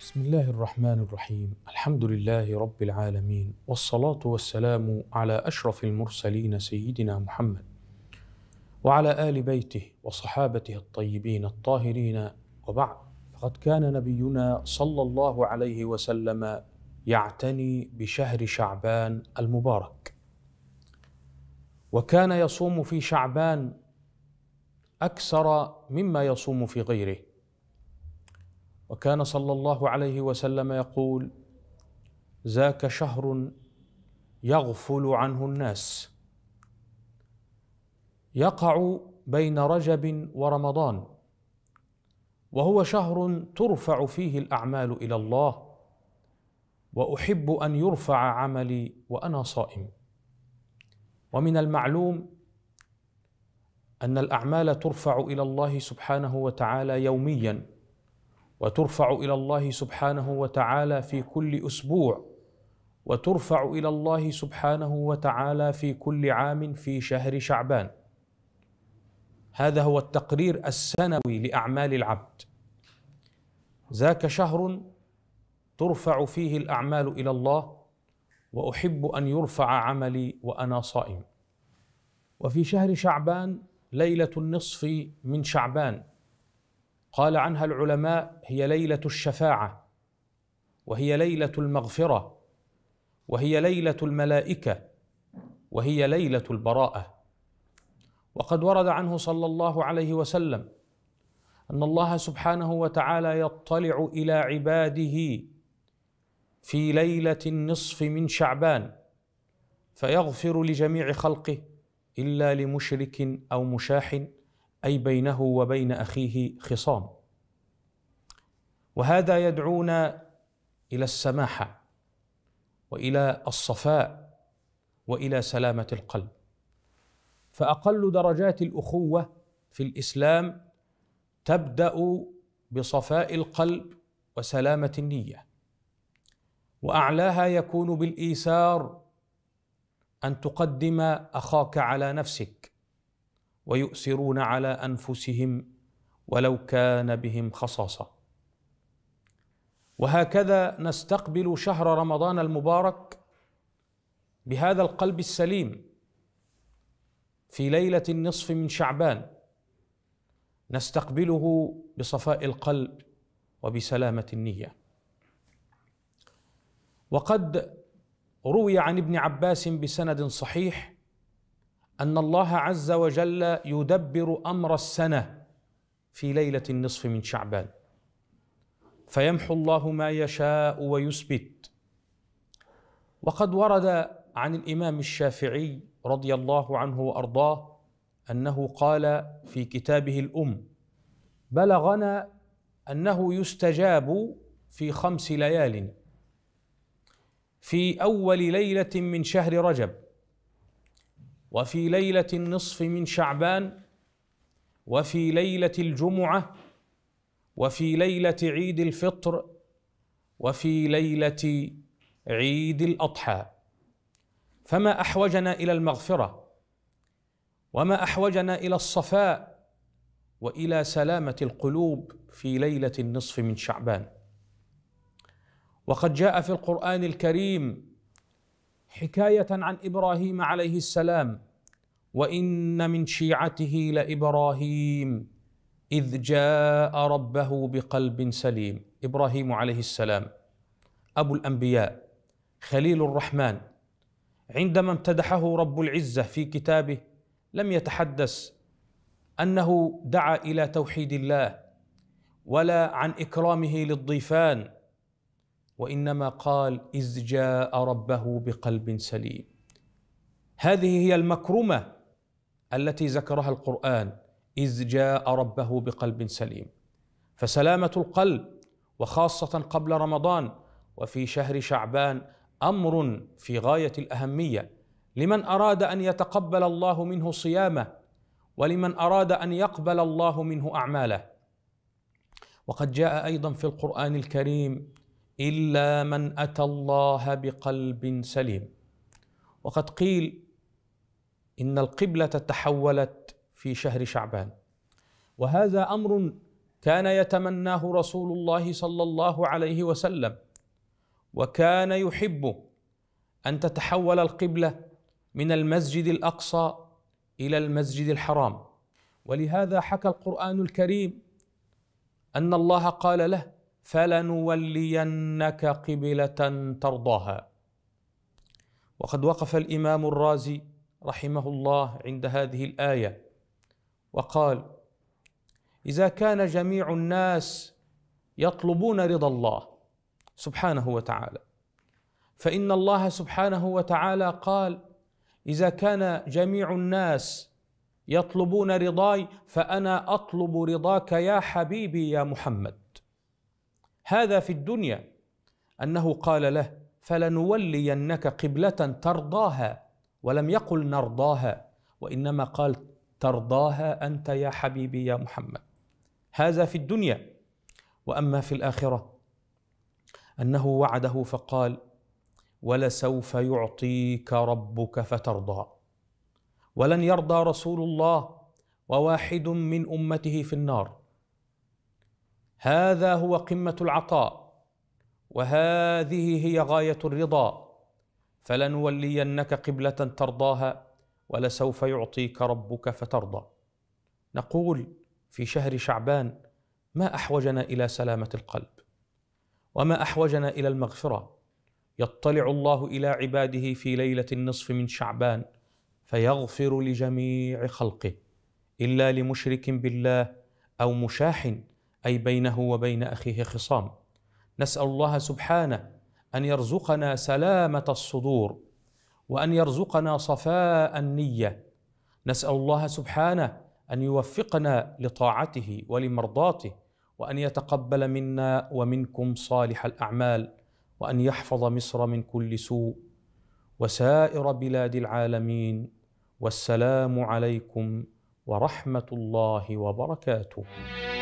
بسم الله الرحمن الرحيم الحمد لله رب العالمين والصلاة والسلام على أشرف المرسلين سيدنا محمد وعلى آل بيته وصحابته الطيبين الطاهرين وبعد فقد كان نبينا صلى الله عليه وسلم يعتني بشهر شعبان المبارك وكان يصوم في شعبان أكثر مما يصوم في غيره وكان صلى الله عليه وسلم يقول ذاك شهر يغفل عنه الناس يقع بين رجب ورمضان وهو شهر ترفع فيه الاعمال الى الله واحب ان يرفع عملي وانا صائم ومن المعلوم ان الاعمال ترفع الى الله سبحانه وتعالى يوميا وترفع الى الله سبحانه وتعالى في كل اسبوع وترفع الى الله سبحانه وتعالى في كل عام في شهر شعبان هذا هو التقرير السنوي لاعمال العبد ذاك شهر ترفع فيه الاعمال الى الله واحب ان يرفع عملي وانا صائم وفي شهر شعبان ليله النصف من شعبان قال عنها العلماء هي ليله الشفاعه وهي ليله المغفره وهي ليله الملائكه وهي ليله البراءه وقد ورد عنه صلى الله عليه وسلم ان الله سبحانه وتعالى يطلع الى عباده في ليله النصف من شعبان فيغفر لجميع خلقه الا لمشرك او مشاح اي بينه وبين اخيه خصام وهذا يدعونا الى السماحه والى الصفاء والى سلامه القلب فاقل درجات الاخوه في الاسلام تبدا بصفاء القلب وسلامه النيه واعلاها يكون بالايثار ان تقدم اخاك على نفسك ويؤثرون على انفسهم ولو كان بهم خصاصه وهكذا نستقبل شهر رمضان المبارك بهذا القلب السليم في ليله النصف من شعبان نستقبله بصفاء القلب وبسلامه النيه وقد روي عن ابن عباس بسند صحيح ان الله عز وجل يدبر امر السنه في ليله النصف من شعبان فيمحو الله ما يشاء ويثبت وقد ورد عن الامام الشافعي رضي الله عنه وارضاه انه قال في كتابه الام بلغنا انه يستجاب في خمس ليال في اول ليله من شهر رجب وفي ليله النصف من شعبان وفي ليله الجمعه وفي ليله عيد الفطر وفي ليله عيد الاضحى فما احوجنا الى المغفره وما احوجنا الى الصفاء والى سلامه القلوب في ليله النصف من شعبان وقد جاء في القران الكريم حكايه عن ابراهيم عليه السلام وان من شيعته لابراهيم اذ جاء ربه بقلب سليم ابراهيم عليه السلام ابو الانبياء خليل الرحمن عندما امتدحه رب العزه في كتابه لم يتحدث انه دعا الى توحيد الله ولا عن اكرامه للضيفان وانما قال اذ جاء ربه بقلب سليم هذه هي المكرمه التي ذكرها القران اذ جاء ربه بقلب سليم فسلامه القلب وخاصه قبل رمضان وفي شهر شعبان امر في غايه الاهميه لمن اراد ان يتقبل الله منه صيامه ولمن اراد ان يقبل الله منه اعماله وقد جاء ايضا في القران الكريم إلا من أتى الله بقلب سليم وقد قيل إن القبلة تحولت في شهر شعبان وهذا أمر كان يتمناه رسول الله صلى الله عليه وسلم وكان يحب أن تتحول القبلة من المسجد الأقصى إلى المسجد الحرام ولهذا حكى القرآن الكريم أن الله قال له فلنولينك قبله ترضاها وقد وقف الامام الرازي رحمه الله عند هذه الايه وقال اذا كان جميع الناس يطلبون رضا الله سبحانه وتعالى فان الله سبحانه وتعالى قال اذا كان جميع الناس يطلبون رضاي فانا اطلب رضاك يا حبيبي يا محمد هذا في الدنيا انه قال له فلنولينك قبله ترضاها ولم يقل نرضاها وانما قال ترضاها انت يا حبيبي يا محمد هذا في الدنيا واما في الاخره انه وعده فقال ولسوف يعطيك ربك فترضى ولن يرضى رسول الله وواحد من امته في النار هذا هو قمه العطاء وهذه هي غايه الرضا فلنولينك قبله ترضاها ولسوف يعطيك ربك فترضى نقول في شهر شعبان ما احوجنا الى سلامه القلب وما احوجنا الى المغفره يطلع الله الى عباده في ليله النصف من شعبان فيغفر لجميع خلقه الا لمشرك بالله او مشاح اي بينه وبين اخيه خصام نسال الله سبحانه ان يرزقنا سلامه الصدور وان يرزقنا صفاء النيه نسال الله سبحانه ان يوفقنا لطاعته ولمرضاته وان يتقبل منا ومنكم صالح الاعمال وان يحفظ مصر من كل سوء وسائر بلاد العالمين والسلام عليكم ورحمه الله وبركاته